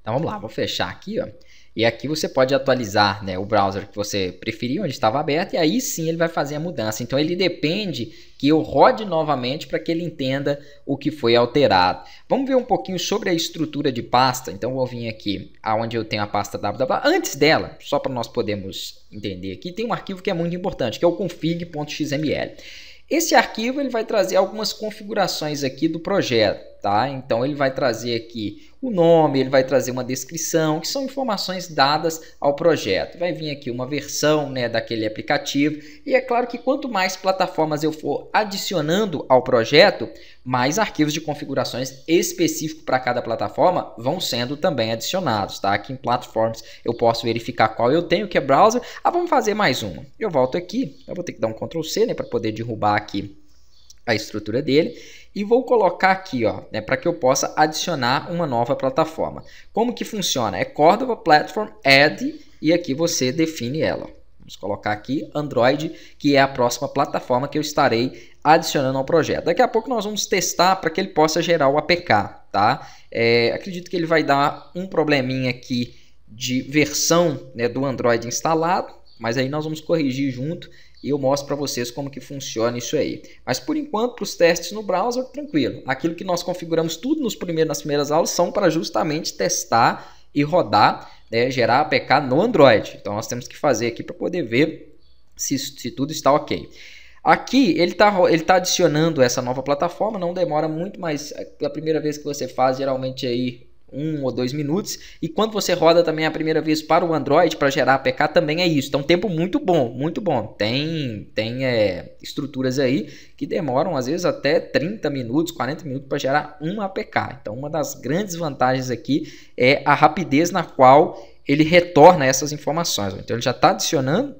Então vamos lá, tá. vou fechar aqui, ó. E aqui você pode atualizar né, o browser que você preferir, onde estava aberto, e aí sim ele vai fazer a mudança. Então ele depende que eu rode novamente para que ele entenda o que foi alterado. Vamos ver um pouquinho sobre a estrutura de pasta. Então vou vir aqui aonde eu tenho a pasta www. Antes dela, só para nós podermos entender aqui, tem um arquivo que é muito importante, que é o config.xml. Esse arquivo ele vai trazer algumas configurações aqui do projeto tá? Então ele vai trazer aqui o nome, ele vai trazer uma descrição, que são informações dadas ao projeto. Vai vir aqui uma versão né, daquele aplicativo. E é claro que quanto mais plataformas eu for adicionando ao projeto, mais arquivos de configurações específicos para cada plataforma vão sendo também adicionados. Tá? Aqui em Platforms eu posso verificar qual eu tenho, que é browser. Ah, vamos fazer mais uma. Eu volto aqui, eu vou ter que dar um Ctrl C né, para poder derrubar aqui a estrutura dele e vou colocar aqui, ó, né, para que eu possa adicionar uma nova plataforma. Como que funciona? É Cordova Platform Add e aqui você define ela. Vamos colocar aqui Android, que é a próxima plataforma que eu estarei adicionando ao projeto. Daqui a pouco nós vamos testar para que ele possa gerar o APK, tá? É, acredito que ele vai dar um probleminha aqui de versão né, do Android instalado, mas aí nós vamos corrigir junto e eu mostro para vocês como que funciona isso aí. Mas por enquanto, para os testes no browser, tranquilo. Aquilo que nós configuramos tudo nos primeiros, nas primeiras aulas são para justamente testar e rodar, né, gerar APK no Android. Então nós temos que fazer aqui para poder ver se, se tudo está ok. Aqui ele está ele tá adicionando essa nova plataforma, não demora muito, mas eh, a primeira vez que você faz, geralmente aí um ou dois minutos. E quando você roda também a primeira vez para o Android para gerar APK também é isso. Então tempo muito bom, muito bom. Tem tem é, estruturas aí que demoram às vezes até 30 minutos, 40 minutos para gerar um APK. Então uma das grandes vantagens aqui é a rapidez na qual ele retorna essas informações. Então ele já está adicionando.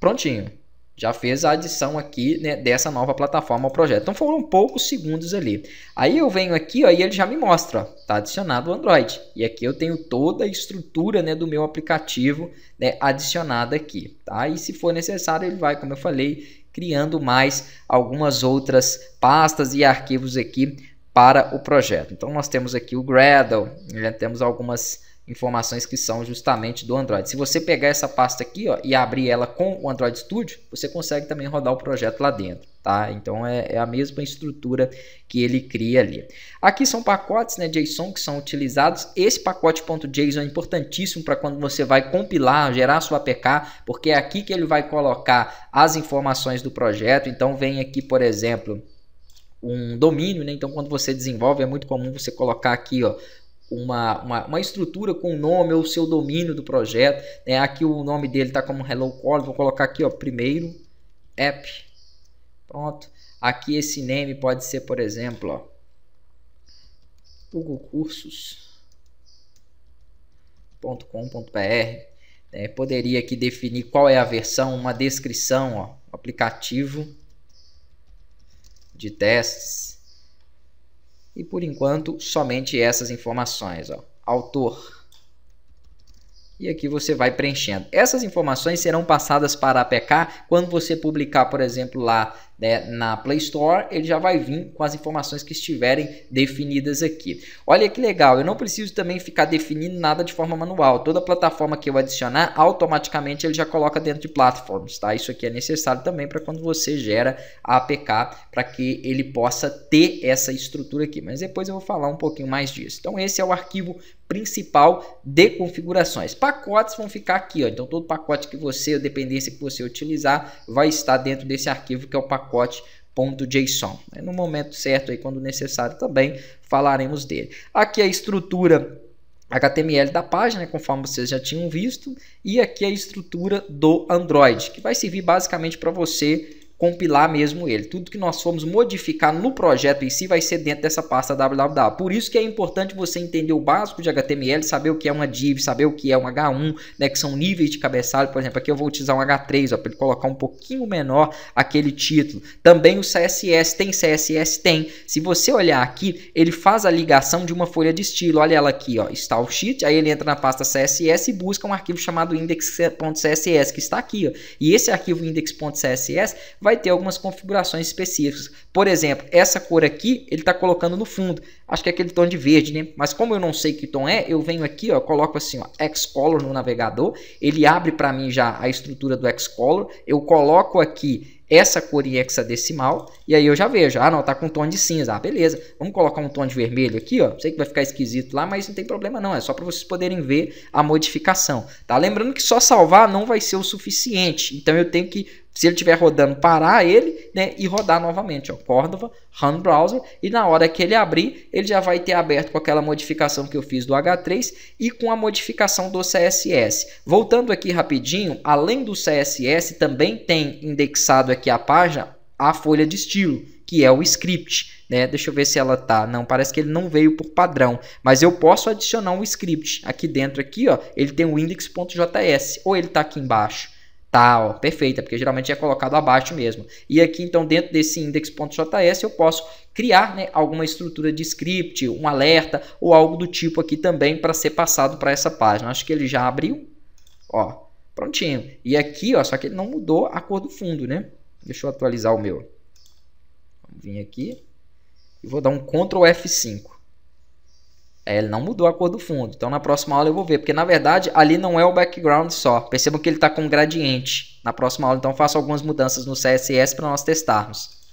Prontinho já fez a adição aqui né, dessa nova plataforma ao projeto. Então foram poucos segundos ali. Aí eu venho aqui ó, e ele já me mostra, tá adicionado o Android. E aqui eu tenho toda a estrutura né, do meu aplicativo né, adicionada aqui. Tá? E se for necessário, ele vai, como eu falei, criando mais algumas outras pastas e arquivos aqui para o projeto. Então nós temos aqui o Gradle, né, temos algumas informações que são justamente do Android. Se você pegar essa pasta aqui ó, e abrir ela com o Android Studio, você consegue também rodar o projeto lá dentro. Tá? Então é, é a mesma estrutura que ele cria ali. Aqui são pacotes né, JSON que são utilizados. Esse pacote.json é importantíssimo para quando você vai compilar, gerar sua APK, porque é aqui que ele vai colocar as informações do projeto. Então vem aqui, por exemplo, um domínio, né? Então, quando você desenvolve, é muito comum você colocar aqui, ó, uma, uma, uma estrutura com o nome ou o seu domínio do projeto. Né? Aqui o nome dele está como Hello Call. vou colocar aqui ó, primeiro app. Pronto. Aqui esse name pode ser, por exemplo, ó, Google Cursos com.br né? Poderia aqui definir qual é a versão, uma descrição, ó, aplicativo de testes. E por enquanto, somente essas informações. Ó. Autor. E aqui você vai preenchendo. Essas informações serão passadas para a APK quando você publicar, por exemplo, lá né, na Play Store, ele já vai vir com as informações que estiverem definidas aqui. Olha que legal, eu não preciso também ficar definindo nada de forma manual. Toda plataforma que eu adicionar, automaticamente ele já coloca dentro de platforms, tá? Isso aqui é necessário também para quando você gera a APK, para que ele possa ter essa estrutura aqui. Mas depois eu vou falar um pouquinho mais disso. Então esse é o arquivo principal de configurações. Pacotes vão ficar aqui, ó. Então todo pacote que você, dependência que você utilizar, vai estar dentro desse arquivo que é o pacote pacote .json. É no momento certo, aí, quando necessário também, falaremos dele. Aqui a estrutura HTML da página, conforme vocês já tinham visto, e aqui a estrutura do Android, que vai servir basicamente para você compilar mesmo ele. Tudo que nós formos modificar no projeto em si vai ser dentro dessa pasta www. Por isso que é importante você entender o básico de HTML, saber o que é uma div, saber o que é um H1, né, que são níveis de cabeçalho. Por exemplo, aqui eu vou utilizar um H3 para ele colocar um pouquinho menor aquele título. Também o CSS, tem CSS? Tem. Se você olhar aqui, ele faz a ligação de uma folha de estilo. Olha ela aqui, ó, style sheet, aí ele entra na pasta CSS e busca um arquivo chamado index.css que está aqui. Ó. E esse arquivo index.css vai vai ter algumas configurações específicas. Por exemplo, essa cor aqui, ele está colocando no fundo. Acho que é aquele tom de verde, né? Mas como eu não sei que tom é, eu venho aqui, ó, coloco assim, ó, color no navegador. Ele abre para mim já a estrutura do color. Eu coloco aqui essa cor em hexadecimal e aí eu já vejo. Ah, não, tá com um tom de cinza. Ah, beleza. Vamos colocar um tom de vermelho aqui, ó. Sei que vai ficar esquisito lá, mas não tem problema não. É só para vocês poderem ver a modificação, tá? Lembrando que só salvar não vai ser o suficiente. Então eu tenho que se ele estiver rodando, parar ele né, e rodar novamente. Ó, Cordova, Run Browser. E na hora que ele abrir, ele já vai ter aberto com aquela modificação que eu fiz do H3 e com a modificação do CSS. Voltando aqui rapidinho, além do CSS, também tem indexado aqui a página a folha de estilo, que é o script. Né? Deixa eu ver se ela tá. Não, parece que ele não veio por padrão, mas eu posso adicionar um script aqui dentro aqui, ó. Ele tem o index.js ou ele está aqui embaixo. Tá, ó, perfeita, porque geralmente é colocado abaixo mesmo. E aqui, então, dentro desse index.js, eu posso criar né, alguma estrutura de script, um alerta ou algo do tipo aqui também para ser passado para essa página. Acho que ele já abriu, ó, prontinho. E aqui, ó, só que ele não mudou a cor do fundo, né? Deixa eu atualizar o meu. Vim aqui e vou dar um Ctrl F5. É, ele não mudou a cor do fundo. Então na próxima aula eu vou ver, porque na verdade ali não é o background só. Percebam que ele está com um gradiente. Na próxima aula então faço algumas mudanças no CSS para nós testarmos.